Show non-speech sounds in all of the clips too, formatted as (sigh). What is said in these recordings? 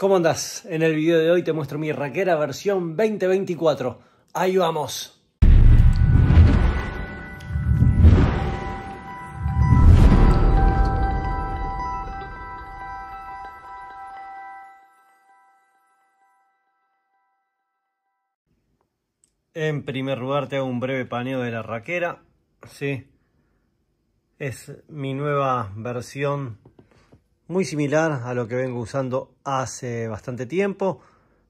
¿Cómo andas? En el video de hoy te muestro mi raquera versión 2024. ¡Ahí vamos! En primer lugar te hago un breve paneo de la raquera. Sí. Es mi nueva versión muy similar a lo que vengo usando hace bastante tiempo,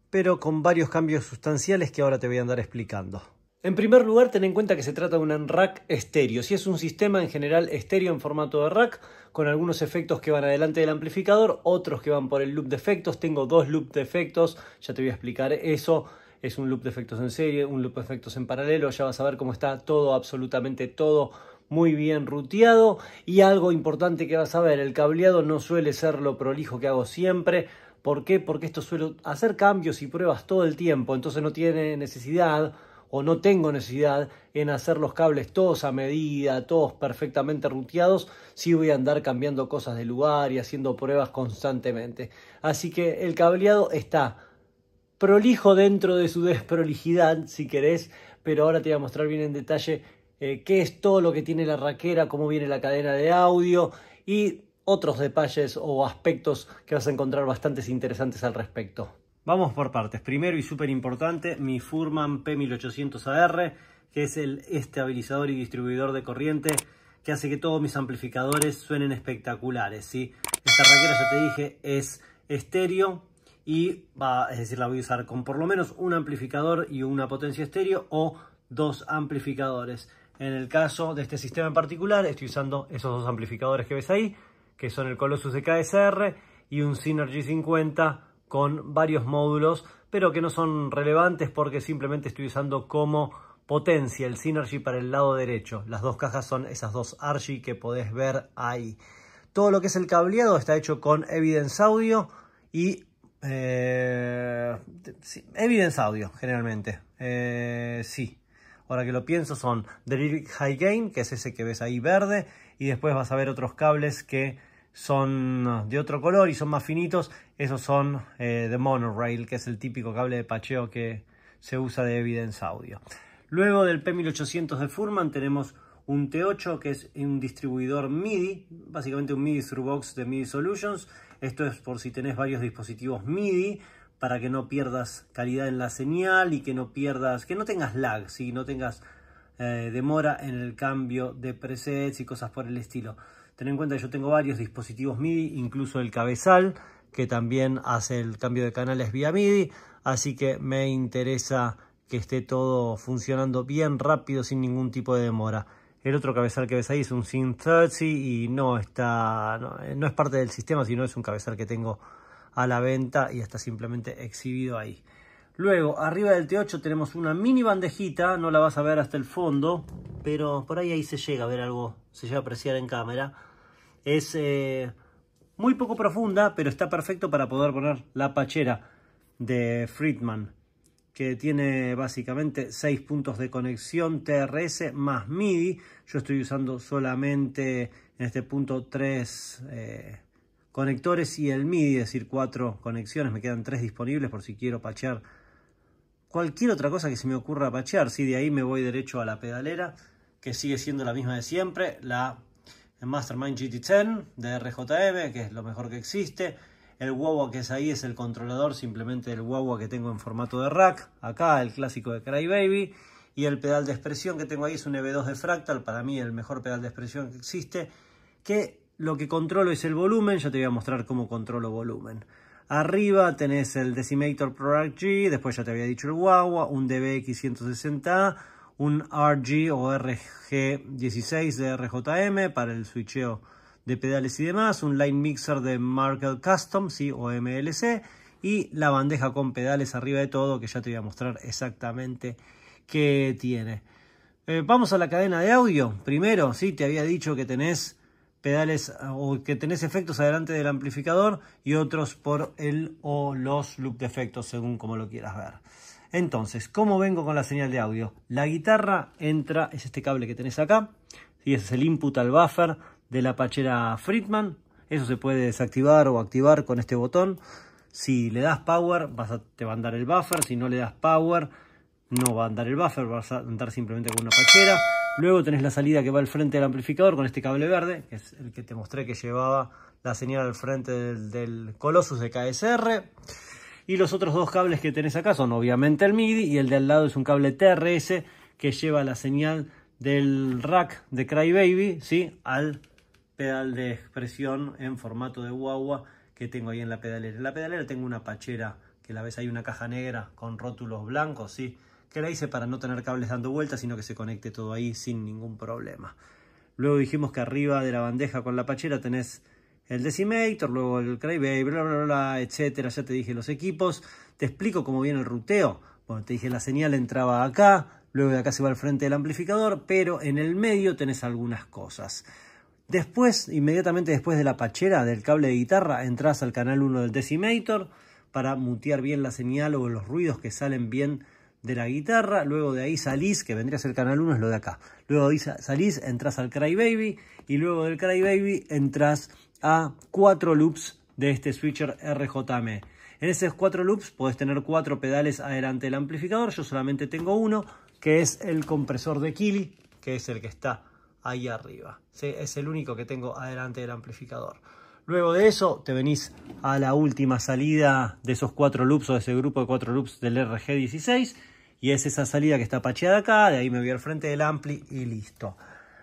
pero con varios cambios sustanciales que ahora te voy a andar explicando. En primer lugar, ten en cuenta que se trata de un rack estéreo. Si es un sistema en general estéreo en formato de rack, con algunos efectos que van adelante del amplificador, otros que van por el loop de efectos. Tengo dos loop de efectos, ya te voy a explicar eso. Es un loop de efectos en serie, un loop de efectos en paralelo, ya vas a ver cómo está todo, absolutamente todo muy bien ruteado y algo importante que vas a ver, el cableado no suele ser lo prolijo que hago siempre. ¿Por qué? Porque esto suelo hacer cambios y pruebas todo el tiempo, entonces no tiene necesidad o no tengo necesidad en hacer los cables todos a medida, todos perfectamente ruteados, si voy a andar cambiando cosas de lugar y haciendo pruebas constantemente. Así que el cableado está prolijo dentro de su desprolijidad, si querés, pero ahora te voy a mostrar bien en detalle eh, qué es todo lo que tiene la raquera, cómo viene la cadena de audio y otros detalles o aspectos que vas a encontrar bastante interesantes al respecto. Vamos por partes. Primero y súper importante, mi Furman P1800AR, que es el estabilizador y distribuidor de corriente que hace que todos mis amplificadores suenen espectaculares. Esta raquera, ya te dije, es estéreo y va, es decir, la voy a usar con por lo menos un amplificador y una potencia estéreo o dos amplificadores. En el caso de este sistema en particular, estoy usando esos dos amplificadores que ves ahí, que son el Colossus de KSR y un Synergy 50 con varios módulos, pero que no son relevantes porque simplemente estoy usando como potencia el Synergy para el lado derecho. Las dos cajas son esas dos Argy que podés ver ahí. Todo lo que es el cableado está hecho con Evidence Audio y... Eh, Evidence Audio, generalmente. Eh, sí ahora que lo pienso, son Lyric High Gain, que es ese que ves ahí verde, y después vas a ver otros cables que son de otro color y son más finitos. Esos son the eh, de Monorail, que es el típico cable de pacheo que se usa de Evidence Audio. Luego del P1800 de Furman tenemos un T8 que es un distribuidor MIDI, básicamente un MIDI through box de MIDI Solutions. Esto es por si tenés varios dispositivos MIDI para que no pierdas calidad en la señal y que no pierdas, que no tengas lag, si no tengas eh, demora en el cambio de presets y cosas por el estilo. Ten en cuenta que yo tengo varios dispositivos MIDI, incluso el cabezal, que también hace el cambio de canales vía MIDI, así que me interesa que esté todo funcionando bien rápido sin ningún tipo de demora. El otro cabezal que ves ahí es un Synth 30 y no está eh, no es parte del sistema, sino es un cabezal que tengo a la venta y está simplemente exhibido ahí. Luego, arriba del T8 tenemos una mini bandejita, no la vas a ver hasta el fondo, pero por ahí ahí se llega a ver algo, se llega a apreciar en cámara. Es eh, muy poco profunda, pero está perfecto para poder poner la pachera de Friedman, que tiene básicamente 6 puntos de conexión TRS más MIDI. Yo estoy usando solamente en este punto 3 conectores y el MIDI, es decir, cuatro conexiones, me quedan tres disponibles por si quiero pachear cualquier otra cosa que se me ocurra pachear, si de ahí me voy derecho a la pedalera, que sigue siendo la misma de siempre, la Mastermind GT10 de RJM, que es lo mejor que existe, el guagua que es ahí es el controlador, simplemente el guagua que tengo en formato de rack, acá el clásico de Crybaby, y el pedal de expresión que tengo ahí es un EV2 de Fractal, para mí el mejor pedal de expresión que existe, que lo que controlo es el volumen, ya te voy a mostrar cómo controlo volumen. Arriba tenés el Decimator Pro RG, después ya te había dicho el Wawa, un DBX160, un RG o RG16 de RJM para el switcheo de pedales y demás, un Line Mixer de Markel Custom ¿sí? o MLC y la bandeja con pedales arriba de todo que ya te voy a mostrar exactamente qué tiene. Eh, vamos a la cadena de audio. Primero, sí, te había dicho que tenés pedales ah, o que tenés efectos adelante del amplificador y otros por el o los loop de efectos según como lo quieras ver. Entonces, ¿cómo vengo con la señal de audio? La guitarra entra, es este cable que tenés acá, y ese es el input al buffer de la pachera Friedman. Eso se puede desactivar o activar con este botón. Si le das power, vas a, te va a andar el buffer. Si no le das power, no va a andar el buffer, vas a andar simplemente con una pachera. Luego tenés la salida que va al frente del amplificador con este cable verde, que es el que te mostré que llevaba la señal al frente del, Colossus de KSR. Y los otros dos cables que tenés acá son obviamente el MIDI y el de al lado es un cable TRS que lleva la señal del rack de Crybaby ¿sí? al pedal de expresión en formato de guagua que tengo ahí en la pedalera. En la pedalera tengo una pachera que la ves ahí, una caja negra con rótulos blancos, ¿sí? que la hice para no tener cables dando vueltas, sino que se conecte todo ahí sin ningún problema. Luego dijimos que arriba de la bandeja con la pachera tenés el Decimator, luego el Crybaby, bla, bla, bla, bla, etcétera. Ya te dije los equipos. Te explico cómo viene el ruteo. Bueno, te dije la señal entraba acá, luego de acá se va al frente del amplificador, pero en el medio tenés algunas cosas. Después, inmediatamente después de la pachera del cable de guitarra, entras al canal 1 del Decimator para mutear bien la señal o los ruidos que salen bien de la guitarra, luego de ahí salís, que vendría a ser Canal 1, es lo de acá. Luego de ahí salís, entras al Cry Baby y luego del Cry Baby entras a cuatro loops de este switcher RJM. En esos cuatro loops podés tener cuatro pedales adelante del amplificador, yo solamente tengo uno, que es el compresor de Kili, que es el que está ahí arriba. Es el único que tengo adelante del amplificador. Luego de eso te venís a la última salida de esos cuatro loops o de ese grupo de cuatro loops del RG16 y es esa salida que está pacheada acá, de ahí me voy al frente del ampli y listo.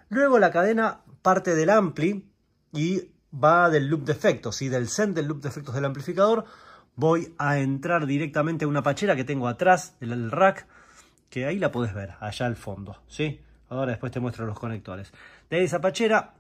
Luego la cadena parte del ampli y va del loop de efectos y del send del loop de efectos del amplificador voy a entrar directamente a una pachera que tengo atrás del rack que ahí la podés ver, allá al fondo, ¿sí? Ahora después te muestro los conectores. De esa pachera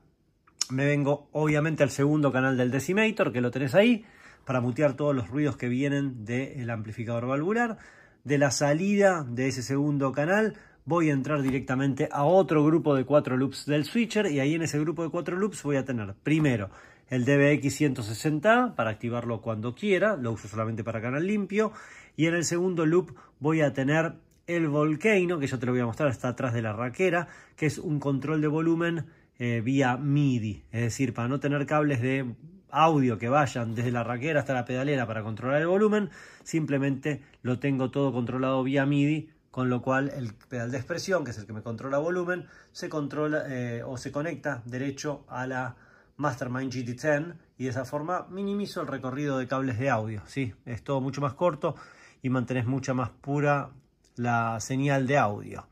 me vengo obviamente al segundo canal del Decimator que lo tenés ahí para mutear todos los ruidos que vienen del amplificador valvular de la salida de ese segundo canal voy a entrar directamente a otro grupo de cuatro loops del switcher y ahí en ese grupo de cuatro loops voy a tener primero el DBX 160 para activarlo cuando quiera, lo uso solamente para canal limpio y en el segundo loop voy a tener el Volcano, que yo te lo voy a mostrar, está atrás de la raquera, que es un control de volumen eh, vía MIDI, es decir, para no tener cables de audio que vayan desde la raquera hasta la pedalera para controlar el volumen, simplemente lo tengo todo controlado vía MIDI, con lo cual el pedal de expresión, que es el que me controla volumen, se controla eh, o se conecta derecho a la Mastermind GT10 y de esa forma minimizo el recorrido de cables de audio, ¿sí? es todo mucho más corto y mantenés mucha más pura la señal de audio.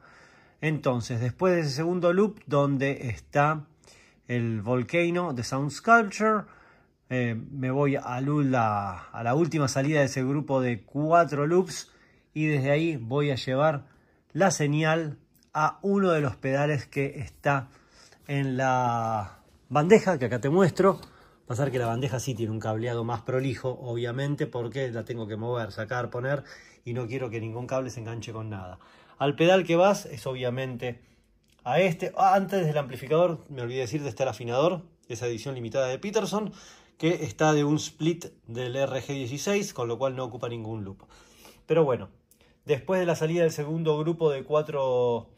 Entonces, después de ese segundo loop donde está el Volcano de Sound Sculpture, eh, me voy a a la última salida de ese grupo de cuatro loops y desde ahí voy a llevar la señal a uno de los pedales que está en la bandeja que acá te muestro. Pasar que la bandeja sí tiene un cableado más prolijo, obviamente, porque la tengo que mover, sacar, poner y no quiero que ningún cable se enganche con nada. Al pedal que vas es obviamente a este. Ah, antes del amplificador, me olvidé decirte, de el afinador, esa edición limitada de Peterson que está de un split del RG16, con lo cual no ocupa ningún loop. Pero bueno, después de la salida del segundo grupo de cuatro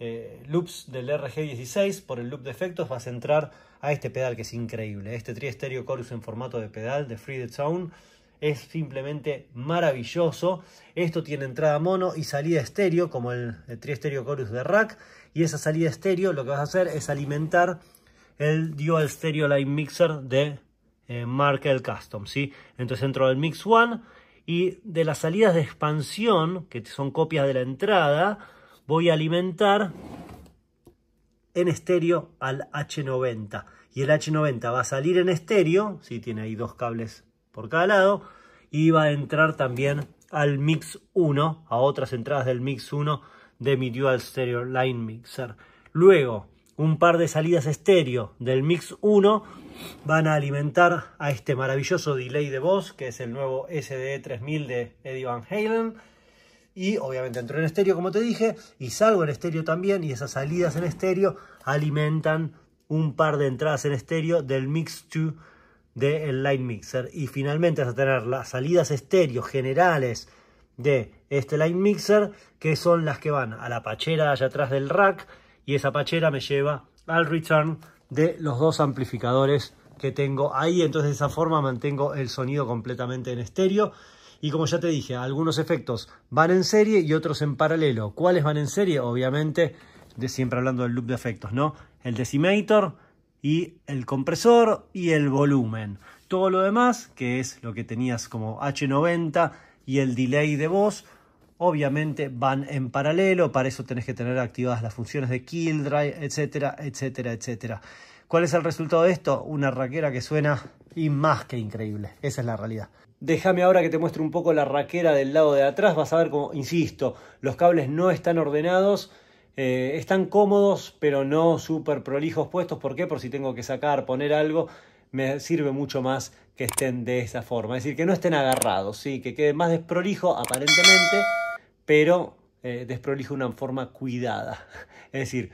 eh, loops del RG16 por el loop de efectos, vas a entrar a este pedal que es increíble. Este triestereo chorus en formato de pedal de Free the Sound es simplemente maravilloso. Esto tiene entrada mono y salida estéreo, como el, triestereo chorus de Rack. Y esa salida estéreo lo que vas a hacer es alimentar el Dual Stereo Line Mixer de eh, marca el custom, ¿sí? Entonces entro al Mix 1 y de las salidas de expansión, que son copias de la entrada, voy a alimentar en estéreo al H90. Y el H90 va a salir en estéreo, si tiene ahí dos cables por cada lado, y va a entrar también al Mix 1, a otras entradas del Mix 1 de mi Dual Stereo Line Mixer. Luego, un par de salidas estéreo del Mix 1 van a alimentar a este maravilloso delay de voz, que es el nuevo SDE 3000 de Eddie Van Halen. Y obviamente entró en estéreo, como te dije, y salgo en estéreo también, y esas salidas en estéreo alimentan un par de entradas en estéreo del Mix 2 del Line Mixer. Y finalmente vas a tener las salidas estéreo generales de este Line Mixer, que son las que van a la pachera allá atrás del rack, y esa pachera me lleva al return de los dos amplificadores que tengo ahí. Entonces de esa forma mantengo el sonido completamente en estéreo. Y como ya te dije, algunos efectos van en serie y otros en paralelo. ¿Cuáles van en serie? Obviamente, de siempre hablando del loop de efectos, ¿no? El decimator y el compresor y el volumen. Todo lo demás, que es lo que tenías como H90 y el delay de voz, obviamente van en paralelo, para eso tenés que tener activadas las funciones de kill dry etcétera, etcétera, etcétera. ¿Cuál es el resultado de esto? Una raquera que suena y más que increíble, esa es la realidad. Déjame ahora que te muestre un poco la raquera del lado de atrás, vas a ver como, insisto, los cables no están ordenados, eh, están cómodos, pero no súper prolijos puestos, ¿por qué? Por si tengo que sacar, poner algo, me sirve mucho más que estén de esa forma, es decir, que no estén agarrados, ¿sí? que quede más desprolijo aparentemente, pero eh, desprolijo una forma cuidada. (laughs) Es decir,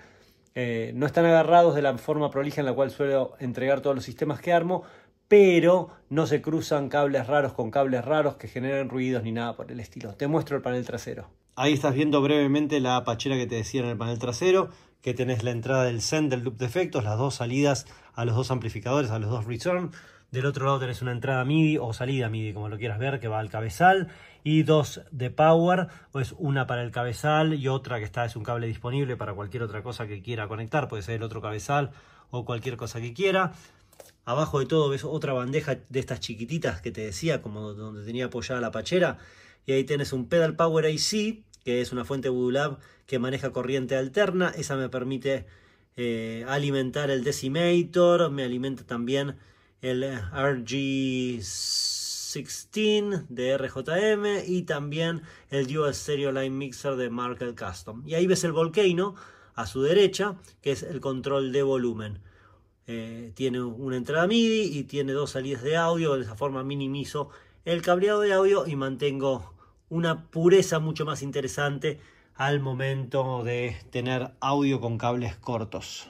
eh, no están agarrados de la forma prolija en la cual suelo entregar todos los sistemas que armo, pero no se cruzan cables raros con cables raros que generan ruidos ni nada por el estilo. Te muestro el panel trasero. Ahí estás viendo brevemente la pachera que te decía en el panel trasero, que tenés la entrada del send del loop de efectos, las dos salidas a los dos amplificadores, a los dos return, del otro lado tenés una entrada MIDI o salida MIDI, como lo quieras ver, que va al cabezal. Y dos de power, pues una para el cabezal y otra que está, es un cable disponible para cualquier otra cosa que quiera conectar. Puede ser el otro cabezal o cualquier cosa que quiera. Abajo de todo ves otra bandeja de estas chiquititas que te decía, como donde tenía apoyada la pachera. Y ahí tenés un pedal power AC, que es una fuente Voodoo que maneja corriente alterna. Esa me permite eh, alimentar el decimator, me alimenta también el RG16 de RJM y también el Dual Stereo Line Mixer de Markel Custom. Y ahí ves el Volcano a su derecha, que es el control de volumen. Eh, tiene una entrada MIDI y tiene dos salidas de audio, de esa forma minimizo el cableado de audio y mantengo una pureza mucho más interesante al momento de tener audio con cables cortos.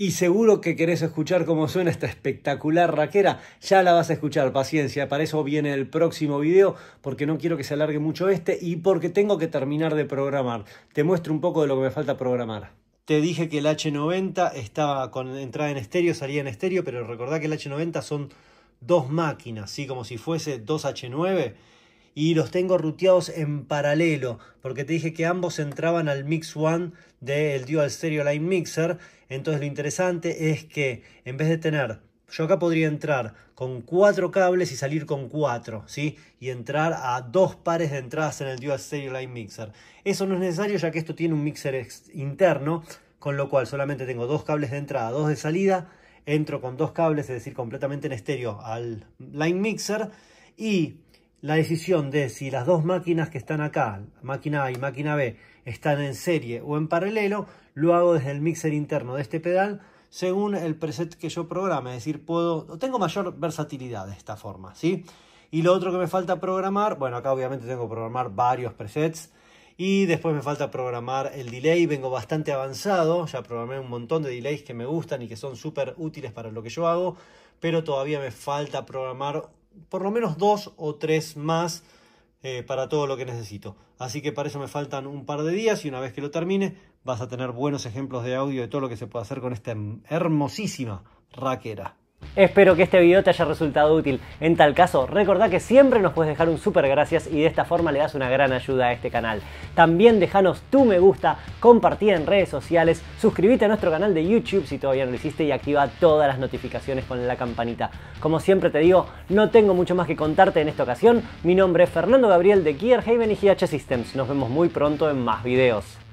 Y seguro que querés escuchar cómo suena esta espectacular raquera. Ya la vas a escuchar, paciencia. Para eso viene el próximo video, porque no quiero que se alargue mucho este y porque tengo que terminar de programar. Te muestro un poco de lo que me falta programar. Te dije que el H90 estaba con entrada en estéreo, salía en estéreo, pero recordá que el H90 son dos máquinas, ¿sí? como si fuese dos H9 y los tengo ruteados en paralelo porque te dije que ambos entraban al Mix One del Dual Stereo Line Mixer. Entonces lo interesante es que en vez de tener, yo acá podría entrar con cuatro cables y salir con cuatro, ¿sí? Y entrar a dos pares de entradas en el Dual Stereo Line Mixer. Eso no es necesario ya que esto tiene un mixer interno, con lo cual solamente tengo dos cables de entrada, dos de salida. Entro con dos cables, es decir, completamente en estéreo al Line Mixer. Y la decisión de si las dos máquinas que están acá, máquina A y máquina B, están en serie o en paralelo, lo hago desde el mixer interno de este pedal según el preset que yo programe, es decir, puedo, tengo mayor versatilidad de esta forma, ¿sí? Y lo otro que me falta programar, bueno, acá obviamente tengo que programar varios presets y después me falta programar el delay, vengo bastante avanzado, ya programé un montón de delays que me gustan y que son súper útiles para lo que yo hago, pero todavía me falta programar por lo menos dos o tres más eh, para todo lo que necesito. Así que para eso me faltan un par de días y una vez que lo termine vas a tener buenos ejemplos de audio de todo lo que se puede hacer con esta hermosísima raquera. Espero que este video te haya resultado útil. En tal caso, recordá que siempre nos puedes dejar un super gracias y de esta forma le das una gran ayuda a este canal. También dejanos tu me gusta, compartí en redes sociales, suscríbete a nuestro canal de YouTube si todavía no lo hiciste y activa todas las notificaciones con la campanita. Como siempre te digo, no tengo mucho más que contarte en esta ocasión. Mi nombre es Fernando Gabriel de Gearhaven y GH Systems. Nos vemos muy pronto en más videos.